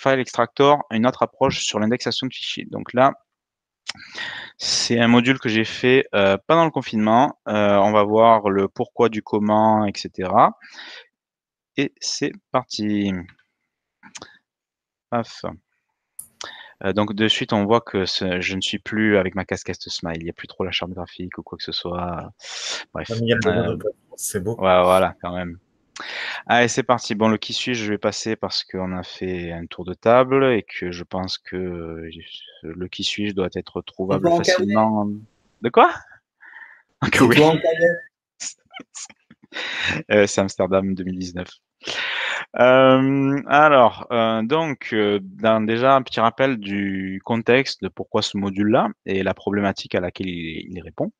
File Extractor une autre approche sur l'indexation de fichiers. Donc là, c'est un module que j'ai fait euh, pendant le confinement. Euh, on va voir le pourquoi du comment, etc. Et c'est parti. Euh, donc de suite, on voit que je ne suis plus avec ma casquette Smile. Il n'y a plus trop la charte graphique ou quoi que ce soit. Bref. C'est beau. voilà, quand même. Allez, c'est parti. Bon, le qui suis-je, je vais passer parce qu'on a fait un tour de table et que je pense que euh, le qui suis-je doit être trouvable facilement. De quoi euh, C'est Amsterdam 2019. Euh, alors, donc, dans, déjà un petit rappel du contexte de pourquoi ce module-là et la problématique à laquelle il répond.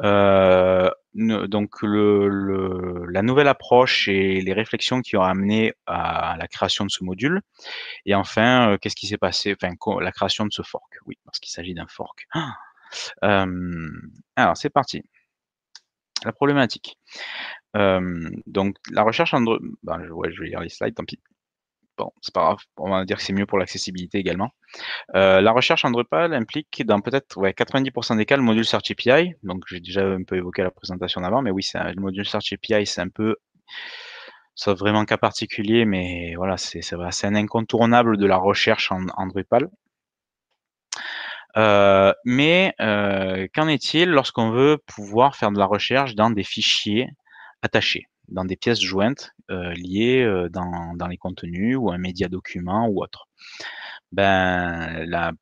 Euh, donc la nouvelle approche et les réflexions qui ont amené à la création de ce module. Et enfin, euh, qu'est-ce qui s'est passé Enfin, la création de ce fork. Oui, parce qu'il s'agit d'un fork. Ah euh, alors, c'est parti la problématique. donc, la recherche en ben, je vais lire les slides, tant pis bon, c'est pas grave, on va dire que c'est mieux pour l'accessibilité également. Euh, la recherche en Drupal implique dans peut-être 90% des cas le module Search API. Donc j'ai déjà un peu évoqué la présentation d'avant, mais oui, un, le module Search API, c'est un peu, sauf vraiment cas particulier, mais voilà, c'est un incontournable de la recherche en, Drupal. Euh, mais euh, qu'en est-il lorsqu'on veut pouvoir faire de la recherche dans des fichiers attachés dans des pièces jointes euh, liées euh, dans, les contenus ou un média document ou autre. Ben, la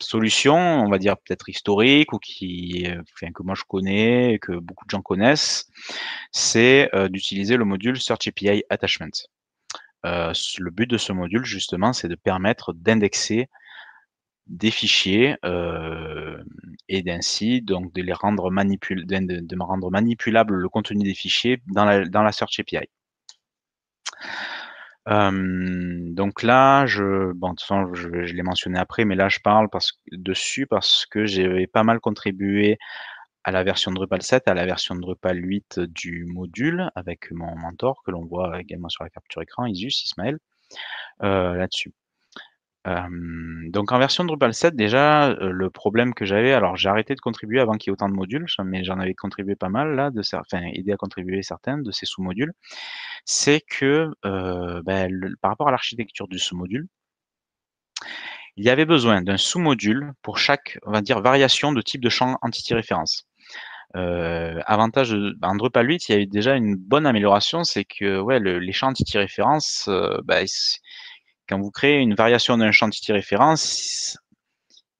solution, on va dire peut-être historique ou qui, que moi je connais, et que beaucoup de gens connaissent, c'est euh, d'utiliser le module Search API Attachment. le but de ce module, justement, c'est de permettre d'indexer des fichiers euh, et d'ainsi donc de les rendre manipul de, rendre manipulable le contenu des fichiers dans la, dans la Search API. donc là, je, bon, je, l'ai mentionné après, mais là, je parle parce, dessus parce que j'ai pas mal contribué à la version Drupal 7, à la version Drupal 8 du module avec mon mentor que l'on voit également sur la capture écran, Isus Ismaël, euh, là-dessus donc en version Drupal 7 déjà, euh, le problème que j'avais alors j'ai arrêté de contribuer avant qu'il y ait autant de modules, mais j'en avais contribué pas mal là, de enfin aidé à contribuer certains de ces sous-modules. C'est que, euh, ben, par rapport à l'architecture du sous-module il y avait besoin d'un sous-module pour chaque, on va dire, variation de type de champ entity référence. Euh, avantage en Drupal 8, il y avait déjà une bonne amélioration, c'est que ouais, les champs entity référence, bah, euh, ben, quand vous créez une variation d'un chantier référence,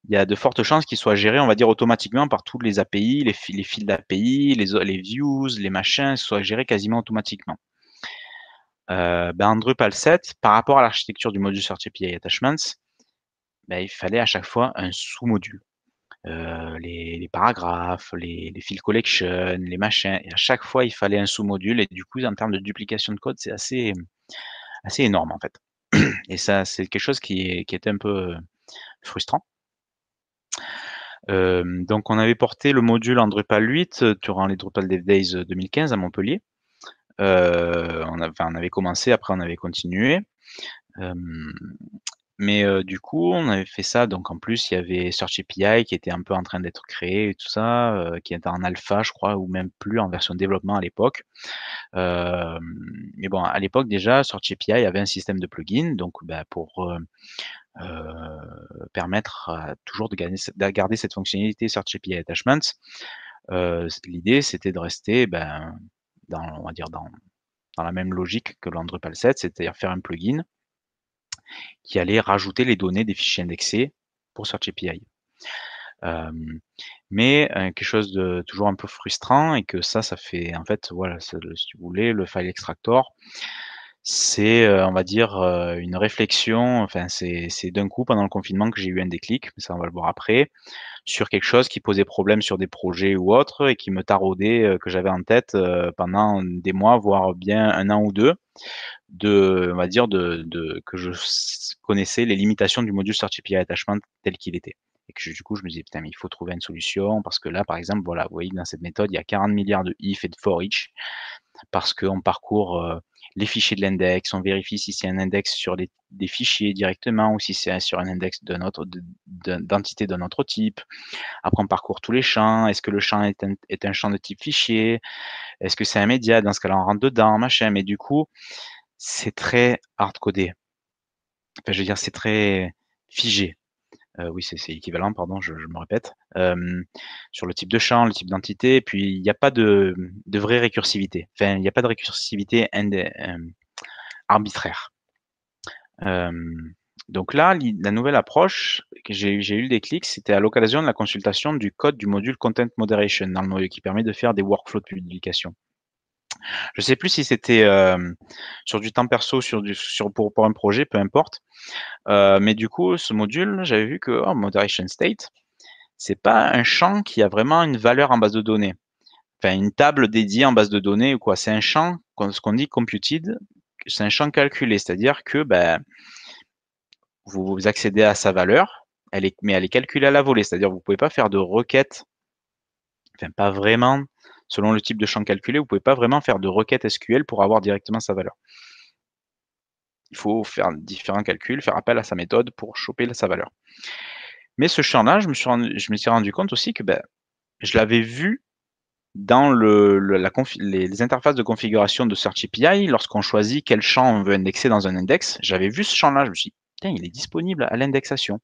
il y a de fortes chances qu'il soit géré, on va dire, automatiquement par toutes les API, les, fils, les fils d'API, les, les, views, les machins, soit géré quasiment automatiquement. Euh, ben, en Drupal 7, par rapport à l'architecture du module Search API Attachments, ben, il fallait à chaque fois un sous-module. Euh, les, paragraphes, les, fils collection, les machins. Et à chaque fois, il fallait un sous-module. Et du coup, en termes de duplication de code, c'est assez, assez énorme, en fait. Et ça, c'est quelque chose qui, est, était un peu euh, frustrant. donc, on avait porté le module en Drupal 8 euh, durant les Drupal Dev Days 2015 euh, à Montpellier. on, on, avait commencé, après on avait continué. Mais du coup, on avait fait ça. Donc en plus, il y avait Search API qui était un peu en train d'être créé et tout ça, qui était en alpha, je crois, ou même plus en version développement à l'époque. mais bon, à l'époque déjà, Search API avait un système de plugin, donc bah, pour permettre toujours de garder, cette fonctionnalité Search API Attachments. L'idée, c'était de rester, ben, dans, on dire, dans, la même logique que l'Android 7, c'est-à-dire faire un plugin qui allait rajouter les données des fichiers indexés pour Search API. Euh, mais euh, quelque chose de toujours un peu frustrant et que ça, ça fait en fait, voilà, si vous voulez, le file extractor, c'est, euh, on va dire, euh, une réflexion, enfin, c'est d'un coup pendant le confinement que j'ai eu un déclic, mais ça on va le voir après, sur quelque chose qui posait problème sur des projets ou autres et qui me taraudait, euh, que j'avais en tête, pendant des mois, voire bien un an ou deux de on va dire de de que je connaissais les limitations du module Search Attachment tel qu'il était et que du coup je me disais: «Putain, mais il faut trouver une solution parce que là, par exemple, voilà, vous voyez dans cette méthode, il y a 40 milliards de if et de for each parce qu'on parcourt, les fichiers de l'index, on vérifie si c'est un index sur des fichiers directement ou si c'est sur un index d'un autre d'entité d'un autre type. Après, on parcourt tous les champs. Est-ce que le champ est un, est un champ de type fichier Est-ce que c'est un média Dans ce cas-là, on rentre dedans, machin. Mais du coup, c'est très hard-codé. Enfin, je veux dire, c'est très figé oui, c'est équivalent, pardon, je, me répète, sur le type de champ, le type d'entité, puis il n'y a pas de, vraie récursivité. Enfin, il n'y a pas de récursivité arbitraire. donc là, la nouvelle approche que j'ai eu des clics, c'était à l'occasion de la consultation du code du module Content Moderation dans le noyau qui permet de faire des workflows de publication. Je sais plus si c'était euh, sur du temps perso, sur du, pour, un projet, peu importe. Euh, mais du coup, ce module, j'avais vu que oh, moderation state, c'est pas un champ qui a vraiment une valeur en base de données. Enfin, une table dédiée en base de données ou quoi. C'est un champ, ce qu'on dit computed, c'est un champ calculé, c'est-à-dire que ben, vous accédez à sa valeur, mais elle est calculée à la volée, c'est-à-dire que vous ne pouvez pas faire de requête, enfin pas vraiment selon le type de champ calculé, vous ne pouvez pas vraiment faire de requête SQL pour avoir directement sa valeur. Il faut faire différents calculs, faire appel à sa méthode pour choper sa valeur. Mais ce champ-là, je, me suis rendu compte aussi que ben, je l'avais vu dans les, interfaces de configuration de Search API, lorsqu'on choisit quel champ on veut indexer dans un index, j'avais vu ce champ-là, je me suis dit, tiens, il est disponible à l'indexation.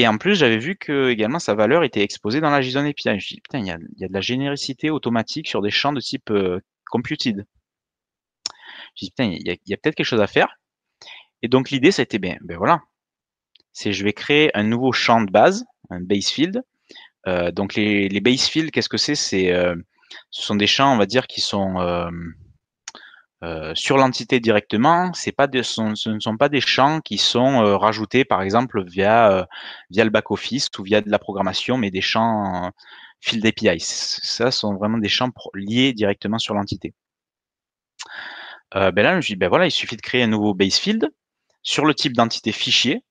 Et en plus, j'avais vu que également sa valeur était exposée dans la JSON API. Je me suis dit, putain, il y, a, de la généricité automatique sur des champs de type euh, computed. Je me suis dit, putain, il y a, peut-être quelque chose à faire. Et donc, l'idée, ça a été, ben, ben voilà, c'est je vais créer un nouveau champ de base, un base field. Euh, donc, les, les base fields, qu'est-ce que c'est C'est euh, Ce sont des champs, on va dire, qui sont euh, sur l'entité directement, c'est pas ce, ne sont pas des champs qui sont euh, rajoutés par exemple via euh, via le back office ou via de la programmation, mais des champs field API. Ça sont vraiment des champs liés directement sur l'entité. ben là, je dis ben voilà, il suffit de créer un nouveau base field sur le type d'entité fichier.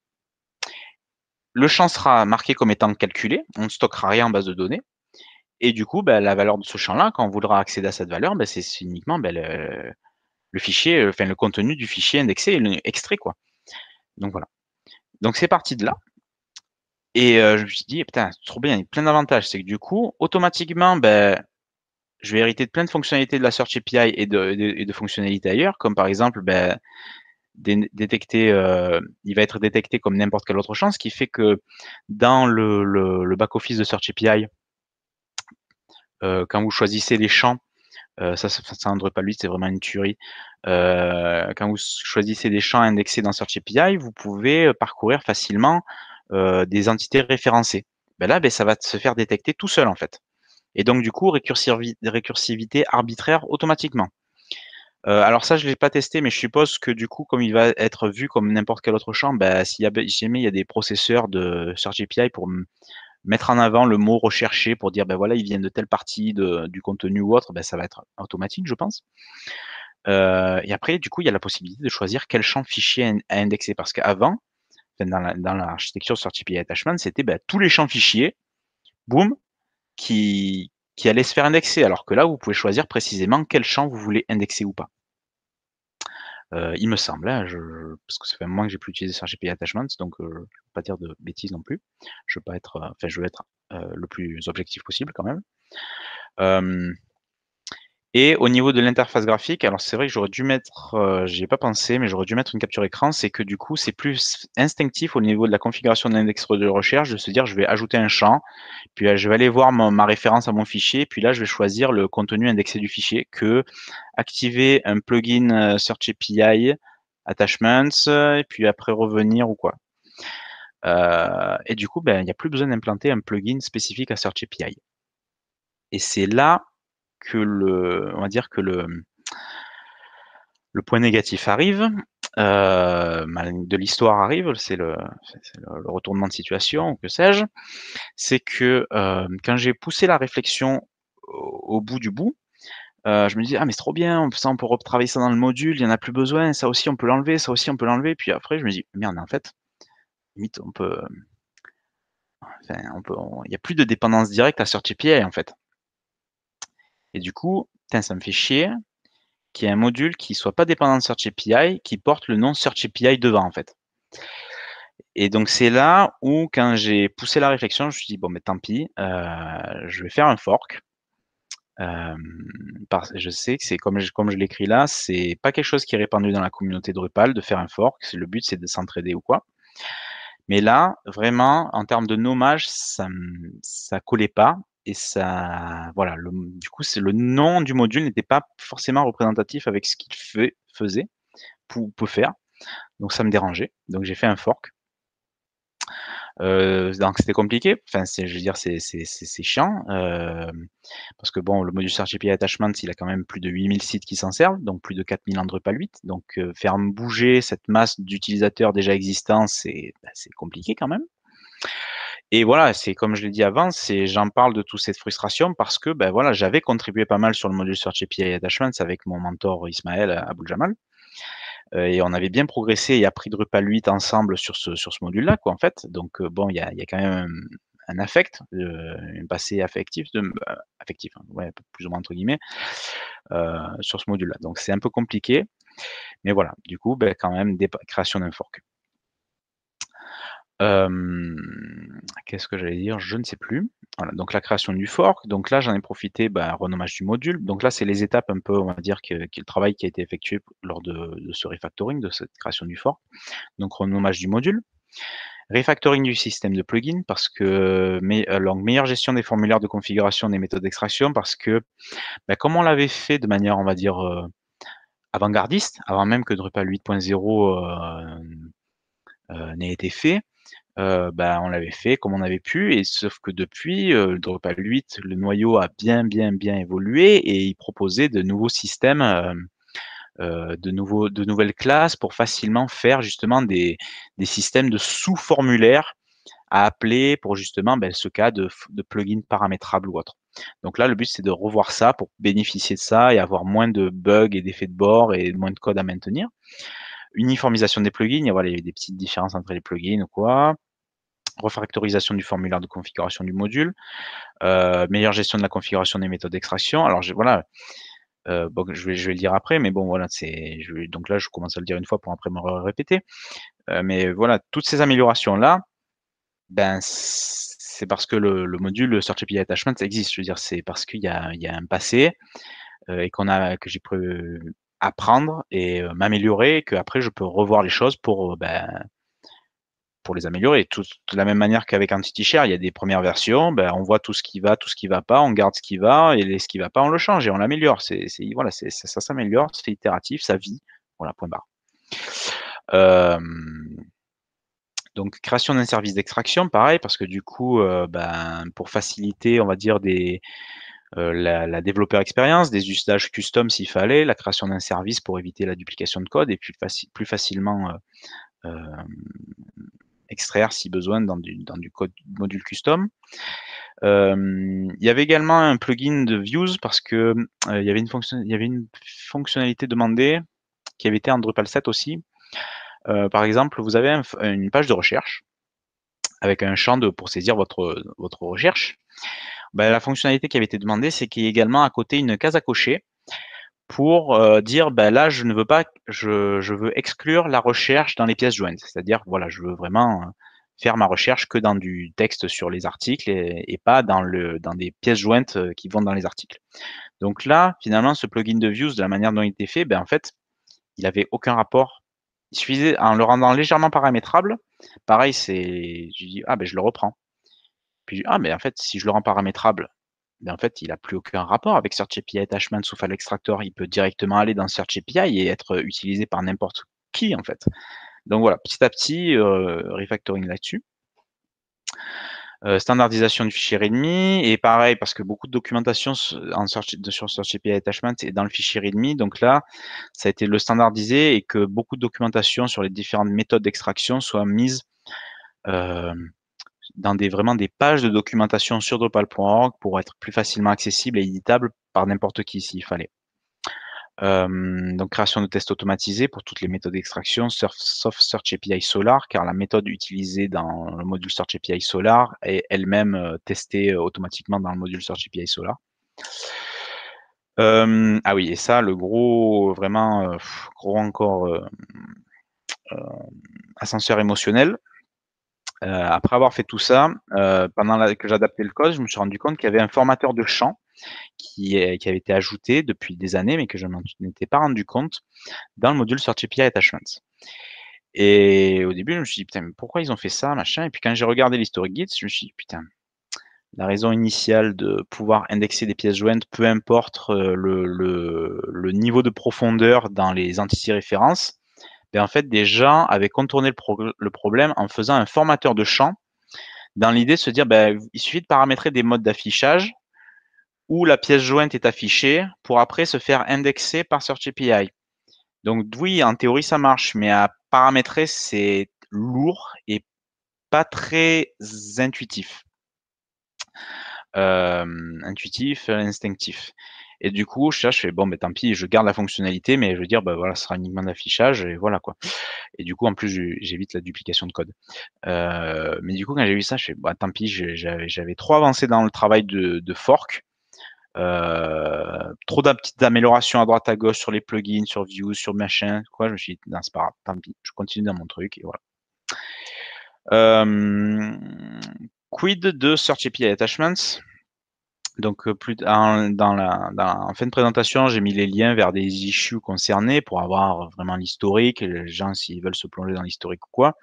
Le champ sera marqué comme étant calculé. On ne stockera rien en base de données. Et du coup, ben, la valeur de ce champ-là, quand on voudra accéder à cette valeur, ben, c'est uniquement ben, le fichier, euh, enfin le contenu du fichier indexé et extrait quoi. Donc voilà. Donc c'est parti de là. Et euh, je me suis dit, putain, c'est trop bien, il y a plein d'avantages. C'est que du coup, automatiquement, ben, je vais hériter de plein de fonctionnalités de la Search API et de, fonctionnalités ailleurs, comme par exemple, ben, détecter, euh, il va être détecté comme n'importe quelle autre chance ce qui fait que dans le, back-office de Search API, quand vous choisissez les champs, euh, ça, ça, pas lui, c'est vraiment une tuerie. Euh, quand vous choisissez des champs indexés dans Search API, vous pouvez euh, parcourir facilement des entités référencées. Ben là, ben, ça va se faire détecter tout seul, en fait. Et donc, du coup, récursivité arbitraire automatiquement. alors ça, je ne l'ai pas testé, mais je suppose que du coup, comme il va être vu comme n'importe quel autre champ, ben, s'il jamais il y a des processeurs de Search API pour mettre en avant le mot recherché pour dire, ben voilà, ils viennent de telle partie du contenu ou autre, ben ça va être automatique, je pense. Euh, et après, du coup, il y a la possibilité de choisir quel champ fichier à indexer. Parce qu'avant, dans l'architecture sur TPI Attachment, c'était ben, tous les champs fichiers, boum, qui, qui allaient se faire indexer. Alors que là, vous pouvez choisir précisément quel champ vous voulez indexer ou pas. Euh, il me semble, hein, je, parce que ça fait un moment que j'ai plus utilisé SRGP Attachments, donc je ne pas dire de bêtises non plus. Je veux pas être, enfin, je veux être le plus objectif possible quand même. Et au niveau de l'interface graphique, alors c'est vrai que j'aurais dû mettre, je euh, j'y ai pas pensé, mais j'aurais dû mettre une capture écran, c'est que du coup, c'est plus instinctif au niveau de la configuration de l'index de recherche de se dire, je vais ajouter un champ, puis je vais aller voir ma, référence à mon fichier, puis là, je vais choisir le contenu indexé du fichier que activer un plugin euh, Search API attachments, et puis après revenir ou quoi. Euh, et du coup, ben, il n'y a plus besoin d'implanter un plugin spécifique à Search API. Et c'est là que le, on va dire que le, le point négatif arrive, euh, de l'histoire arrive, c'est le, retournement de situation, ou que sais-je, c'est que euh, quand j'ai poussé la réflexion au, bout du bout, euh, je me dis, ah, mais c'est trop bien, ça, on peut retravailler ça dans le module, il n'y en a plus besoin, ça aussi, on peut l'enlever, ça aussi, on peut l'enlever. Puis après, je me dis, merde, en fait, limite, on peut. Il n'y a plus de dépendance directe à sur en fait. Et du coup, ça me fait chier qu'il y ait un module qui ne soit pas dépendant de Search API, qui porte le nom Search API devant, en fait. Et donc, c'est là où, quand j'ai poussé la réflexion, je me suis dit, bon, mais tant pis, euh, je vais faire un fork. Euh, je sais que c'est comme je, comme je l'écris là, c'est pas quelque chose qui est répandu dans la communauté Drupal de faire un fork. Le but, c'est de s'entraider ou quoi. Mais là, vraiment, en termes de nommage, ça ne collait pas et ça, voilà, le, du coup, c'est le nom du module n'était pas forcément représentatif avec ce qu'il fait, faisait, pour, peut faire. Donc ça me dérangeait. Donc j'ai fait un fork. Euh, donc c'était compliqué. Enfin, je veux dire, c'est chiant euh, parce que bon, le module SearchGPI Attachments, il a quand même plus de 8000 sites qui s'en servent, donc plus de 4000 en Drupal 8. Donc euh, faire bouger cette masse d'utilisateurs déjà existants, c'est bah, compliqué quand même. Et voilà, c'est comme je l'ai dit avant, c'est j'en parle de toute cette frustration parce que ben voilà, j'avais contribué pas mal sur le module Search API Attachments avec mon mentor Ismaël Abouljamal. Euh, et on avait bien progressé et appris Drupal 8 ensemble sur ce, sur ce module-là, quoi, en fait. Donc, euh, bon, il y a, y a, quand même un, affect, euh, un passé affectif, de, euh, affectif hein, plus ou moins entre guillemets, euh, sur ce module-là. Donc, c'est un peu compliqué. Mais voilà, du coup, ben, quand même, des, création d'un fork qu'est-ce que j'allais dire? Je ne sais plus. donc la création du fork, donc là, j'en ai profité, bah, renommage du module. Donc là, c'est les étapes un peu, on va dire, qui le travail qui a été effectué lors de ce refactoring, de cette création du fork. Donc renommage du module. Refactoring du système de plugin parce que mais euh, meilleure gestion des formulaires de configuration des méthodes d'extraction parce que, bah, comme on l'avait fait de manière, on va dire, euh, avant-gardiste, avant même que Drupal 8.0, euh, n'ait été fait bah, on l'avait fait comme on avait pu, et sauf que depuis Drupal 8, le noyau a bien, bien, bien évolué et il proposait de nouveaux systèmes, de, nouveaux, de nouvelles classes pour facilement faire justement des, des systèmes de sous-formulaires à appeler pour justement ben, ce cas de, de plugin paramétrable ou autre. Donc là, le but, c'est de revoir ça pour bénéficier de ça et avoir moins de bugs et d'effets de bord et moins de code à maintenir uniformisation des plugins. il y a des petites différences entre les plugins ou quoi refactorisation du formulaire de configuration du module, euh, meilleure gestion de la configuration des méthodes d'extraction. Alors je, voilà, euh, je, vais, le dire après, mais bon voilà, c'est donc là je commence à le dire une fois pour après me répéter. Euh, mais voilà, toutes ces améliorations là, ben c'est parce que le, module Search API Attachment existe. Je veux dire, c'est parce qu'il y, a, un passé et qu'on a que j'ai pu apprendre et m'améliorer, que après je peux revoir les choses pour ben, les améliorer. Tout, de la même manière qu'avec un share il y a des premières versions, ben, on voit tout ce qui va, tout ce qui va pas, on garde ce qui va, et ce qui va pas, on le change et on l'améliore. C'est, voilà, c'est, ça, s'améliore, c'est itératif, ça vit. Voilà, point barre. Euh, donc, création d'un service d'extraction, pareil, parce que du coup, euh, ben, pour faciliter, on va dire, des, euh, la, développeur expérience, des usages custom s'il fallait, la création d'un service pour éviter la duplication de code et puis plus facilement extraire si besoin dans du, code module custom. Euh, il y avait également un plugin de Views parce que euh, il, y avait une fonctionnalité demandée qui avait été en Drupal 7 aussi. Euh, par exemple, vous avez une page de recherche avec un champ de, pour saisir votre, recherche. Ben, la fonctionnalité qui avait été demandée, c'est qu'il y ait également à côté une case à cocher pour euh, dire ben là je ne veux pas je, veux exclure la recherche dans les pièces jointes c'est-à-dire voilà je veux vraiment euh, faire ma recherche que dans du texte sur les articles et, pas dans le dans des pièces jointes euh, qui vont dans les articles donc là finalement ce plugin de views de la manière dont il était fait ben en fait il avait aucun rapport il suffisait en le rendant légèrement paramétrable pareil c'est je dis ah ben je le reprends puis ah mais en fait si je le rends paramétrable en fait, il n'a plus aucun rapport avec Search API Attachment sauf à l'extracteur. Il peut directement aller dans Search API et être euh, utilisé par n'importe qui, en fait. Donc voilà, petit à petit, euh, refactoring là-dessus. Euh, standardisation du fichier readme et pareil parce que beaucoup de documentation en search, sur Search API Attachment est dans le fichier readme donc là ça a été le standardisé et que beaucoup de documentation sur les différentes méthodes d'extraction soient mises... euh, dans des, vraiment des pages de documentation sur Drupal.org pour être plus facilement accessible et éditable par n'importe qui s'il fallait. Euh, donc création de tests automatisés pour toutes les méthodes d'extraction, sauf Search API Solar, car la méthode utilisée dans le module Search API Solar est elle-même euh, testée euh, automatiquement dans le module Search API Solar. ah oui, et ça, le gros, vraiment, gros encore ascenseur émotionnel, euh, après avoir fait tout ça, euh, pendant que j'adaptais le code, je me suis rendu compte qu'il y avait un formateur de champ qui, avait été ajouté depuis des années, mais que je n'étais pas rendu compte dans le module Search API Attachments. Et au début, je me suis dit, putain, pourquoi ils ont fait ça, machin Et puis quand j'ai regardé l'historique Git, je me suis dit, putain, la raison initiale de pouvoir indexer des pièces jointes, peu importe euh, le, niveau de profondeur dans les entités références, et ben, en fait, des gens avaient contourné le, problème en faisant un formateur de champ dans l'idée de se dire, ben, il suffit de paramétrer des modes d'affichage où la pièce jointe est affichée pour après se faire indexer par Search API. Donc oui, en théorie, ça marche, mais à paramétrer, c'est lourd et pas très intuitif. Euh, intuitif, instinctif. Et du coup, je, fais bon, mais tant pis, je garde la fonctionnalité, mais je veux dire, ben voilà, ce sera uniquement d'affichage et voilà quoi. Et du coup, en plus, j'évite la duplication de code. Euh, mais du coup, quand j'ai vu ça, je fais bah tant pis, j'avais trop avancé dans le travail de, fork. Euh, trop d'améliorations à droite à gauche sur les plugins, sur Views, sur machin, quoi. Je me suis dit, non, c'est pas grave, tant pis, je continue dans mon truc et voilà. Euh, quid de Search API Attachments donc, euh, plus en, dans la, fin de présentation, j'ai mis les liens vers des issues concernées pour avoir vraiment l'historique, les gens s'ils veulent se plonger dans l'historique ou quoi.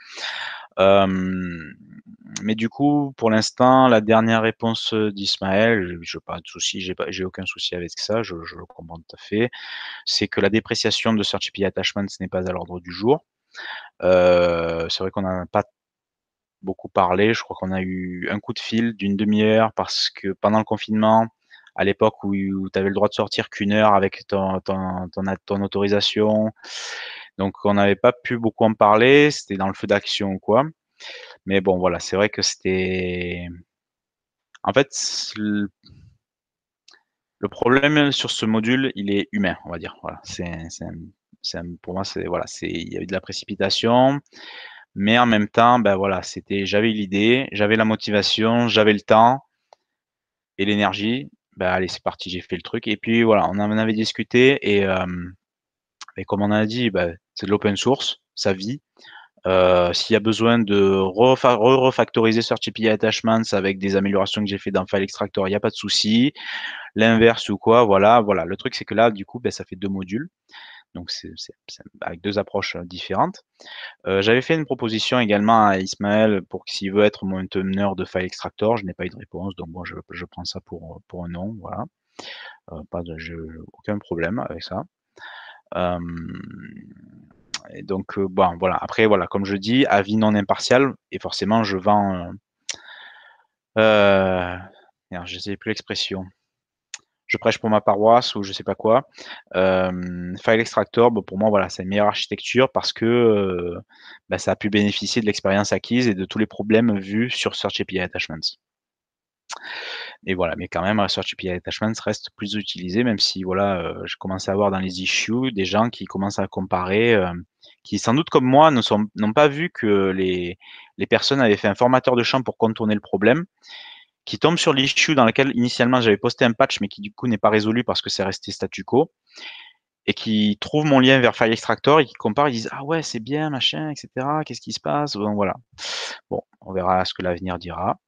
mais du coup, pour l'instant, la dernière réponse d'Ismaël, je n'ai pas de souci, j'ai aucun souci avec ça, je, le comprends tout à fait, c'est que la dépréciation de Search API Attachment, ce n'est pas à l'ordre du jour. Euh, c'est vrai qu'on n'en a pas beaucoup parlé. Je crois qu'on a eu un coup de fil d'une demi-heure parce que pendant le confinement, à l'époque où, tu avais le droit de sortir qu'une heure avec ton, ton, ton, autorisation, donc on n'avait pas pu beaucoup en parler. C'était dans le feu d'action ou quoi. Mais bon, voilà, c'est vrai que c'était. En fait, le... problème sur ce module, il est humain, on va dire. Voilà, c'est, pour moi, c'est voilà, c'est il y a eu de la précipitation. Mais en même temps, ben voilà, c'était, j'avais l'idée, j'avais la motivation, j'avais le temps et l'énergie. Ben allez, c'est parti, j'ai fait le truc. Et puis voilà, on en avait discuté et, euh, ben comme on a dit, ben c'est de l'open source, ça vit. Euh, s'il y a besoin de refactoriser sur TPI attachments avec des améliorations que j'ai fait dans File Extractor, il n'y a pas de souci. L'inverse ou quoi, voilà, voilà. Le truc, c'est que là, du coup, ça fait deux modules. Donc, c'est avec deux approches différentes. J'avais fait une proposition également à Ismaël pour qu'il s'il veut être mon teneur de file extractor, je n'ai pas eu de réponse, donc bon, je, prends ça pour, un non voilà. pas de, aucun problème avec ça. et donc, bon, voilà. Après, voilà, comme je dis, avis non impartial, et forcément, je vends. Euh, je ne sais plus l'expression je prêche pour ma paroisse ou je sais pas quoi. Euh, File Extractor, pour moi, voilà, c'est une meilleure architecture parce que euh, bah, ça a pu bénéficier de l'expérience acquise et de tous les problèmes vus sur Search API Attachments. Et voilà, mais quand même, euh, Search API Attachments reste plus utilisé, même si voilà, je commence à voir dans les issues des gens qui commencent à comparer, qui sans doute comme moi n'ont pas vu que les, les, personnes avaient fait un formateur de champ pour contourner le problème qui tombe sur l'issue dans laquelle initialement j'avais posté un patch, mais qui du coup n'est pas résolu parce que c'est resté statu quo, et qui trouve mon lien vers File Extractor et qui compare, ils disent ah ouais c'est bien machin, etc. Qu'est-ce qui se passe Bon voilà. Bon, on verra ce que l'avenir dira.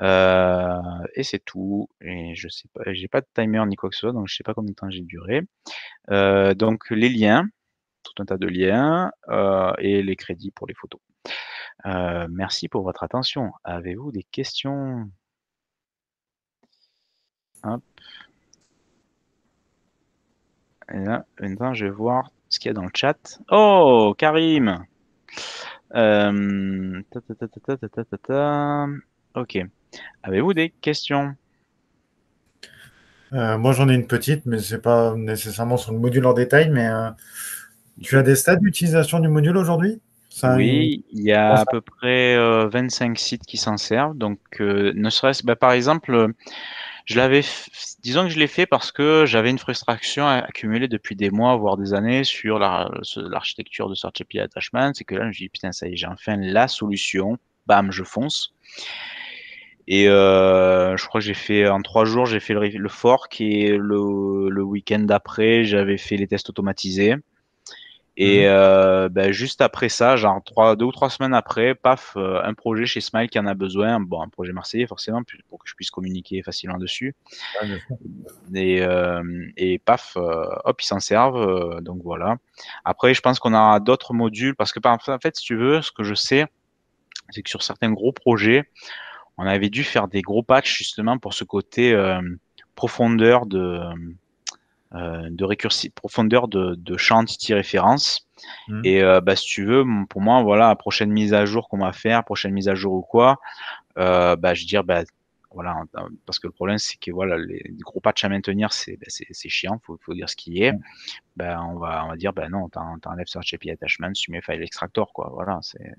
Euh, et c'est tout. Et je sais pas, j'ai pas de timer ni quoi que ce soit, donc je sais pas combien de temps j'ai duré. Euh, donc les liens, tout un tas de liens euh, et les crédits pour les photos. merci pour votre attention. Avez-vous des questions et là, maintenant, je vais voir ce qu'il y a dans le chat. Oh, Karim Ok. Avez-vous des questions euh, Moi, j'en ai une petite, mais ce n'est pas nécessairement sur le module en détail. Mais euh, tu as des stats d'utilisation du module aujourd'hui ça oui, il y a à peu près 25 euh, sites qui s'en servent. Donc, ne serait-ce, bah, par exemple, je l'avais, disons que je l'ai fait parce que j'avais une frustration accumulée depuis des mois, voire des années, sur l'architecture de Search API Attachment. C'est que là, je me dit, putain, ça y est, j'ai enfin la solution. Bam, je fonce. Et euh, je crois que j'ai fait en trois jours, j'ai fait le, fork et le, le week-end d'après, j'avais fait les tests automatisés. Et mhm. euh, ben, juste après ça, genre trois, deux ou trois semaines après, paf, euh, un projet chez Smile qui en a besoin. Bon, un projet marseillais forcément, pour que je puisse communiquer facilement dessus. et, euh, et, paf, euh, hop, ils s'en servent. donc voilà. Après, je pense qu'on aura d'autres modules parce que en fait, si tu veux, ce que je sais, c'est que sur certains gros projets, on avait dû faire des gros patchs justement pour ce côté profondeur de euh, de récursive profondeur de, de référence hmm. Et euh, bah, si tu veux, pour moi, voilà, la prochaine mise à jour qu'on va faire, prochaine mise à jour ou quoi, euh, bah, je veux dire, bah, voilà, parce que le problème, c'est que voilà, les gros patchs à maintenir, c'est bah, chiant, faut, dire ce qui est. Hmm. Bah, on, va, on va dire, bah, non, t'enlèves Search API Attachment, tu mets File Extractor, quoi. Voilà, c'est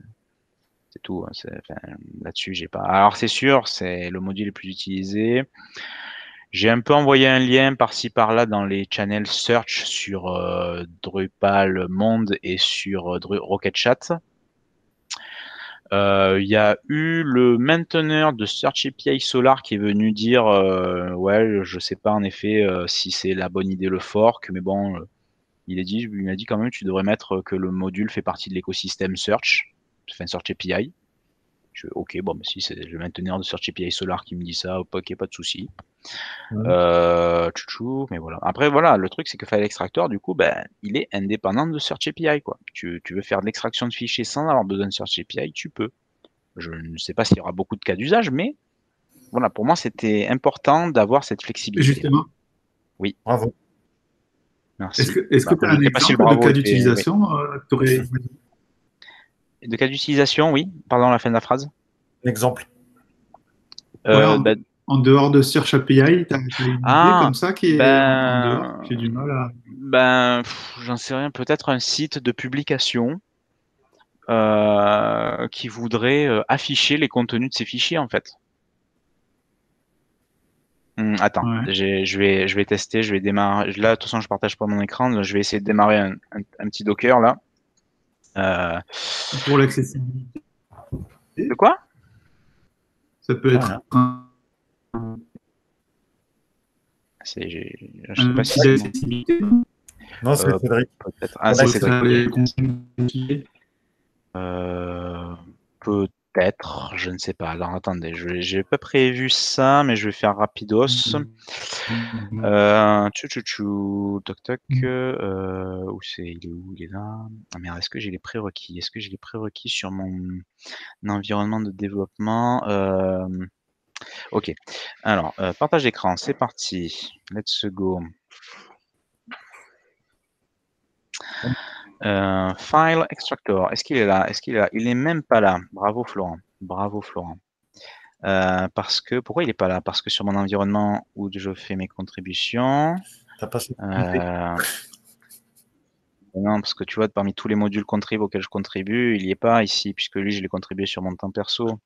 c'est tout. Hein, là-dessus, j'ai pas. Alors, c'est sûr, c'est le module le plus utilisé. J'ai un peu envoyé un lien par-ci par-là dans les channels search sur euh, Drupal Monde et sur euh, Rocketchat. Chat. Euh, il y a eu le mainteneur de Search API Solar qui est venu dire ouais je sais pas en effet si c'est la bonne idée le fork mais bon il a dit il m'a dit quand même tu devrais mettre que le module fait partie de l'écosystème Search enfin Search API ok, bon, mais bah, si c'est le mainteneur de Search API Solar qui me dit ça, ok, pas de souci. Euh, mais voilà. Après, voilà, le truc, c'est que File Extractor, du coup, ben, il est indépendant de Search API. Quoi. Tu, veux faire de l'extraction de fichiers sans avoir besoin de Search API, tu peux. Je ne sais pas s'il y aura beaucoup de cas d'usage, mais voilà, pour moi, c'était important d'avoir cette flexibilité. Justement. Oui. Bravo. Merci. Est-ce que tu bah, as un de cas d'utilisation euh, de cas d'utilisation, oui. Pardon, la fin de la phrase. exemple. Euh, ben- en, dehors de Search API, tu as, une ah, comme ça qui est. Ben- du mal Ben, j'en sais rien. Peut-être un site de publication. Euh, qui voudrait euh, afficher les contenus de ces fichiers en fait. Hum, attends, je vais, je vais tester, je vais démarrer. Là, de toute façon, je partage pas mon écran. Je vais essayer de démarrer un petit Docker là. Euh, Pour l'accessibilité. De quoi Ça peut être. Voilà. Ah. je sais pas si c'est. l'accessibilité. Non, c'est euh, Cédric. Peut-être. Ah, c'est Cédric. Euh, peut Peut-être, je ne sais pas. Alors attendez, je n'ai pas prévu ça, mais je vais faire rapidos. Mhm. Euh, mhm. tchou tchou tchou, toc toc. Mhm. Euh, où c'est Il est où Il est là. Ah, est-ce que j'ai les prérequis Est-ce que j'ai les prérequis sur mon environnement de développement euh, Ok. Alors, euh, partage d'écran, c'est parti. Let's go. Euh, file extractor, est-ce qu'il est là Est-ce qu'il est là Il n'est même pas là. Bravo Florent. Bravo Florent. Euh, parce que pourquoi il n'est pas là Parce que sur mon environnement où je fais mes contributions. Euh, non, parce que tu vois, parmi tous les modules contrib auxquels je contribue, il n'y est pas ici, puisque lui, je l'ai contribué sur mon temps perso.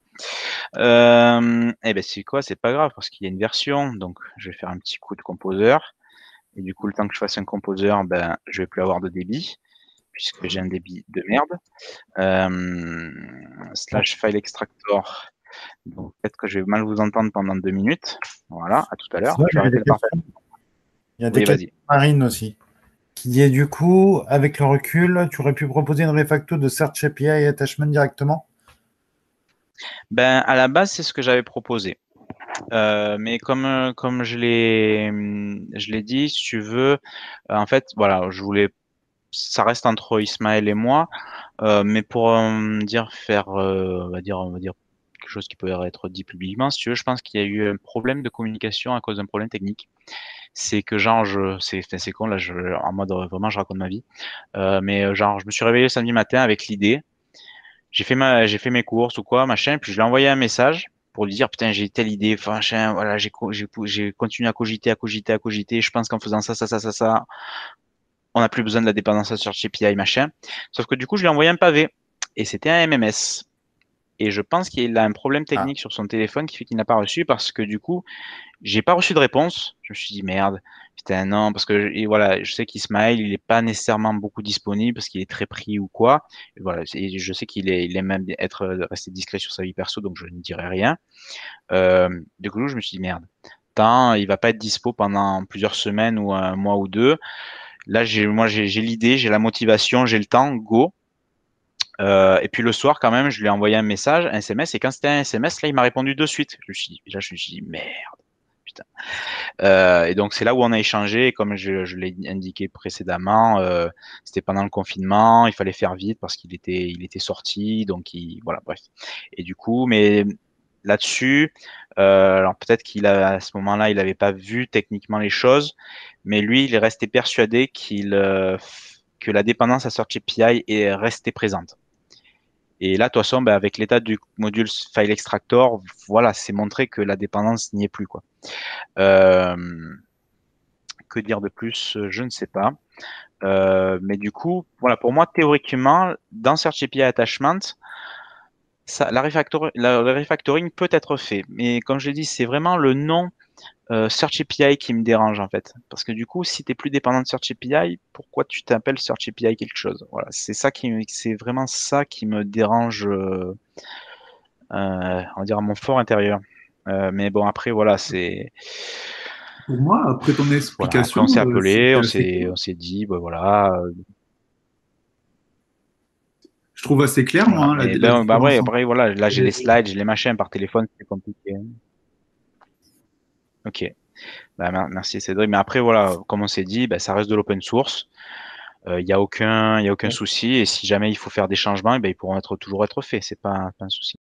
eh ben, c'est quoi C'est pas grave, parce qu'il y a une version. Donc, je vais faire un petit coup de composeur. Et du coup, le temps que je fasse un composeur, ben, je vais plus avoir de débit puisque j'ai un débit de merde. Euh, slash file extractor. Donc peut-être que je vais mal vous entendre pendant deux minutes. Voilà, à tout à l'heure. Il y a des questions. Marine aussi. Qui dit, du coup, avec le recul, tu aurais pu proposer une refacto de Search API et Attachment directement Ben à la base, c'est ce que j'avais proposé. Euh, mais comme, euh, comme je l'ai dit, si tu veux, en fait, voilà, je voulais ça reste entre Ismaël et moi, euh, mais pour euh, dire faire, euh, on va dire, on va dire quelque chose qui peut être dit publiquement, si tu veux, je pense qu'il y a eu un problème de communication à cause d'un problème technique. C'est que genre, je, c'est, c'est con là, je, en mode vraiment, je raconte ma vie. mais genre, je me suis réveillé samedi matin avec l'idée. J'ai fait j'ai fait mes courses ou quoi, machin, puis je lui ai envoyé un message pour lui dire putain j'ai telle idée enfin voilà j'ai, j'ai continué à cogiter à cogiter à cogiter je pense qu'en faisant ça ça ça ça ça on n'a plus besoin de la dépendance à Search API, machin. Sauf que du coup, je lui ai envoyé un pavé et c'était un MMS. Et je pense qu'il a un problème ah. technique sur son téléphone qui fait qu'il n'a pas reçu parce que du coup, j'ai pas reçu de réponse. Je me suis dit merde, putain non, parce que voilà, je sais qu'Ismaël, il n'est pas nécessairement beaucoup disponible parce qu'il est très pris ou quoi. voilà, je sais qu'il est, aime même être resté discret sur sa vie perso, donc je ne dirai rien. Euh, du coup, je me suis dit merde, tant il va pas être dispo pendant plusieurs semaines ou un mois ou deux. Là, moi, j'ai l'idée, j'ai la motivation, j'ai le temps, go. Euh, et puis le soir, quand même, je lui ai envoyé un message, un SMS, et quand c'était un SMS, là, il m'a répondu de suite. Je suis dit, là, je me suis merde, putain. Euh, et donc, c'est là où on a échangé, comme je, l'ai indiqué précédemment, euh, c'était pendant le confinement, il fallait faire vite parce qu'il était, il était sorti, donc il, voilà, bref. Et du coup, mais là-dessus. Euh, alors peut-être qu'il à ce moment-là, il n'avait pas vu techniquement les choses, mais lui, il est resté persuadé qu'il euh, que la dépendance à Search API est restée présente. Et là, de toute façon, ben, avec l'état du module File Extractor, voilà, c'est montré que la dépendance n'y est plus. Quoi. Euh, que dire de plus Je ne sais pas. mais du coup, voilà, pour moi, théoriquement, dans Search API Attachment, ça, la refactor, le refactoring peut être fait. Mais comme je l'ai dit, c'est vraiment le nom euh, Search API qui me dérange en fait. Parce que du coup, si tu n'es plus dépendant de Search API, pourquoi tu t'appelles Search API quelque chose Voilà, c'est ça qui c'est vraiment ça qui me dérange euh, euh on dirait mon fort intérieur. Euh, mais bon après voilà, c'est pour moi, après ton explication. on s'est appelé, on s'est, on s'est dit, ben voilà, trouve assez clair, moi. Hein, eh ben, bah hein. après, voilà, là, j'ai les slides, j'ai les machins par téléphone, c'est compliqué. Hein. Ok. Bah, merci Cédric. Mais après, voilà, comme on s'est dit, bah, ça reste de l'open source. Il euh, n'y a aucun, y a aucun souci. Et si jamais il faut faire des changements, eh ben, ils pourront être, toujours être faits. C'est pas, pas un souci.